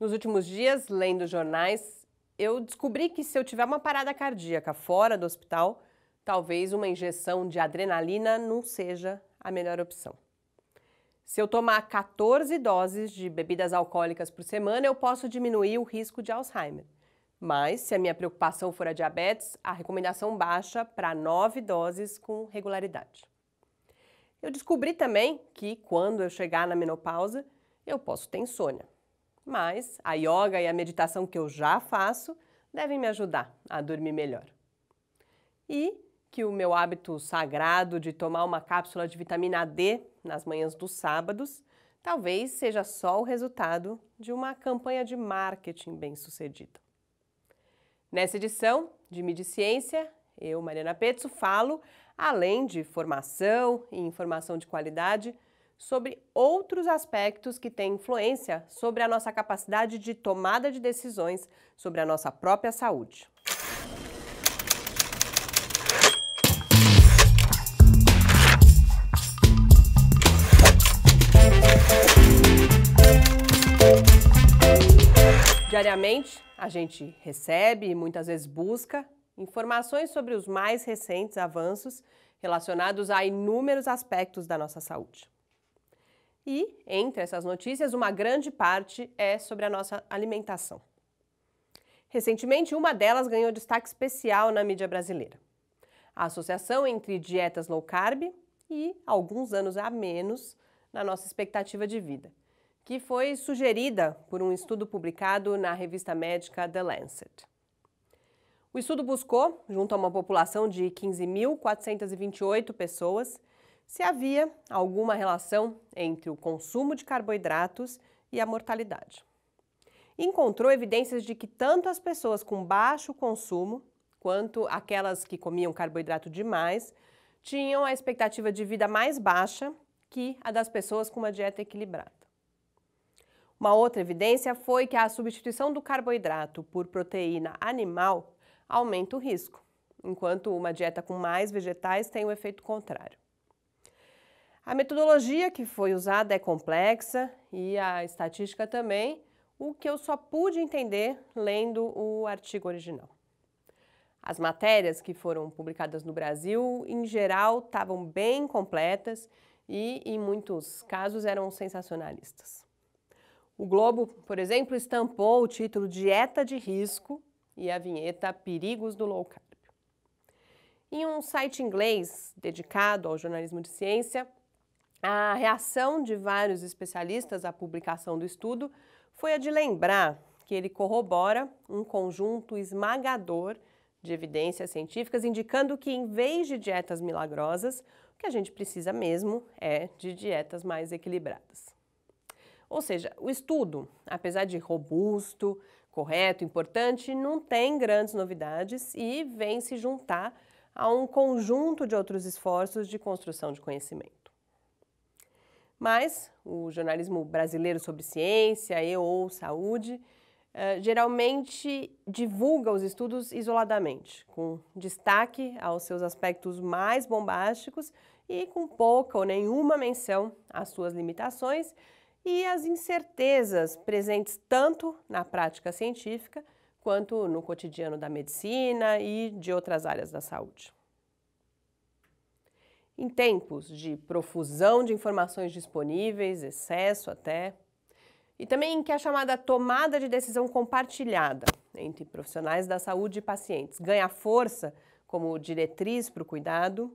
Nos últimos dias, lendo jornais, eu descobri que se eu tiver uma parada cardíaca fora do hospital, talvez uma injeção de adrenalina não seja a melhor opção. Se eu tomar 14 doses de bebidas alcoólicas por semana, eu posso diminuir o risco de Alzheimer. Mas, se a minha preocupação for a diabetes, a recomendação baixa para 9 doses com regularidade. Eu descobri também que, quando eu chegar na menopausa, eu posso ter insônia mas a yoga e a meditação que eu já faço devem me ajudar a dormir melhor. E que o meu hábito sagrado de tomar uma cápsula de vitamina D nas manhãs dos sábados talvez seja só o resultado de uma campanha de marketing bem-sucedida. Nessa edição de Midi Ciência, eu, Mariana Pezzo, falo, além de formação e informação de qualidade, sobre outros aspectos que têm influência sobre a nossa capacidade de tomada de decisões sobre a nossa própria saúde. Diariamente, a gente recebe e muitas vezes busca informações sobre os mais recentes avanços relacionados a inúmeros aspectos da nossa saúde. E, entre essas notícias, uma grande parte é sobre a nossa alimentação. Recentemente, uma delas ganhou destaque especial na mídia brasileira. A associação entre dietas low carb e alguns anos a menos na nossa expectativa de vida, que foi sugerida por um estudo publicado na revista médica The Lancet. O estudo buscou, junto a uma população de 15.428 pessoas, se havia alguma relação entre o consumo de carboidratos e a mortalidade. Encontrou evidências de que tanto as pessoas com baixo consumo quanto aquelas que comiam carboidrato demais tinham a expectativa de vida mais baixa que a das pessoas com uma dieta equilibrada. Uma outra evidência foi que a substituição do carboidrato por proteína animal aumenta o risco, enquanto uma dieta com mais vegetais tem o um efeito contrário. A metodologia que foi usada é complexa e a estatística também, o que eu só pude entender lendo o artigo original. As matérias que foram publicadas no Brasil, em geral, estavam bem completas e, em muitos casos, eram sensacionalistas. O Globo, por exemplo, estampou o título Dieta de Risco e a vinheta Perigos do Low Carb. Em um site inglês dedicado ao jornalismo de ciência, a reação de vários especialistas à publicação do estudo foi a de lembrar que ele corrobora um conjunto esmagador de evidências científicas indicando que, em vez de dietas milagrosas, o que a gente precisa mesmo é de dietas mais equilibradas. Ou seja, o estudo, apesar de robusto, correto, importante, não tem grandes novidades e vem se juntar a um conjunto de outros esforços de construção de conhecimento. Mas o jornalismo brasileiro sobre ciência e ou saúde eh, geralmente divulga os estudos isoladamente, com destaque aos seus aspectos mais bombásticos e com pouca ou nenhuma menção às suas limitações e às incertezas presentes tanto na prática científica quanto no cotidiano da medicina e de outras áreas da saúde. Em tempos de profusão de informações disponíveis, excesso até, e também que a chamada tomada de decisão compartilhada entre profissionais da saúde e pacientes ganha força como diretriz para o cuidado,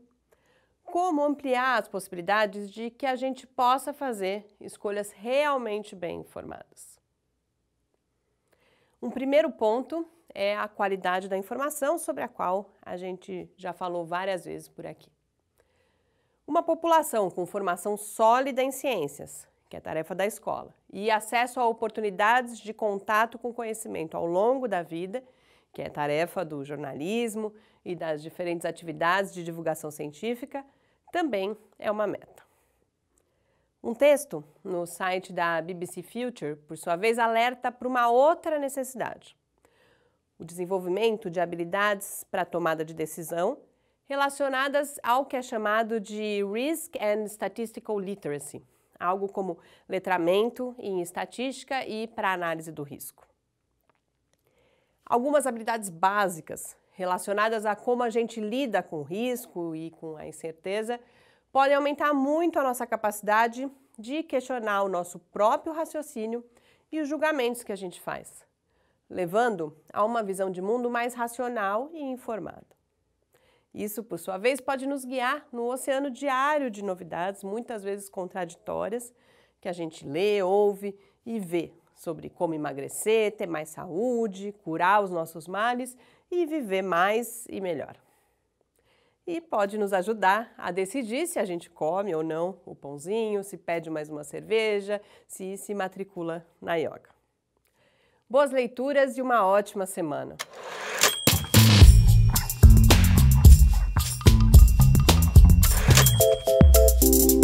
como ampliar as possibilidades de que a gente possa fazer escolhas realmente bem informadas. Um primeiro ponto é a qualidade da informação, sobre a qual a gente já falou várias vezes por aqui. Uma população com formação sólida em ciências, que é tarefa da escola, e acesso a oportunidades de contato com conhecimento ao longo da vida, que é tarefa do jornalismo e das diferentes atividades de divulgação científica, também é uma meta. Um texto no site da BBC Future, por sua vez, alerta para uma outra necessidade: o desenvolvimento de habilidades para tomada de decisão relacionadas ao que é chamado de Risk and Statistical Literacy, algo como letramento em estatística e para análise do risco. Algumas habilidades básicas relacionadas a como a gente lida com o risco e com a incerteza podem aumentar muito a nossa capacidade de questionar o nosso próprio raciocínio e os julgamentos que a gente faz, levando a uma visão de mundo mais racional e informada. Isso, por sua vez, pode nos guiar no oceano diário de novidades, muitas vezes contraditórias, que a gente lê, ouve e vê sobre como emagrecer, ter mais saúde, curar os nossos males e viver mais e melhor. E pode nos ajudar a decidir se a gente come ou não o pãozinho, se pede mais uma cerveja, se se matricula na yoga. Boas leituras e uma ótima semana! thank you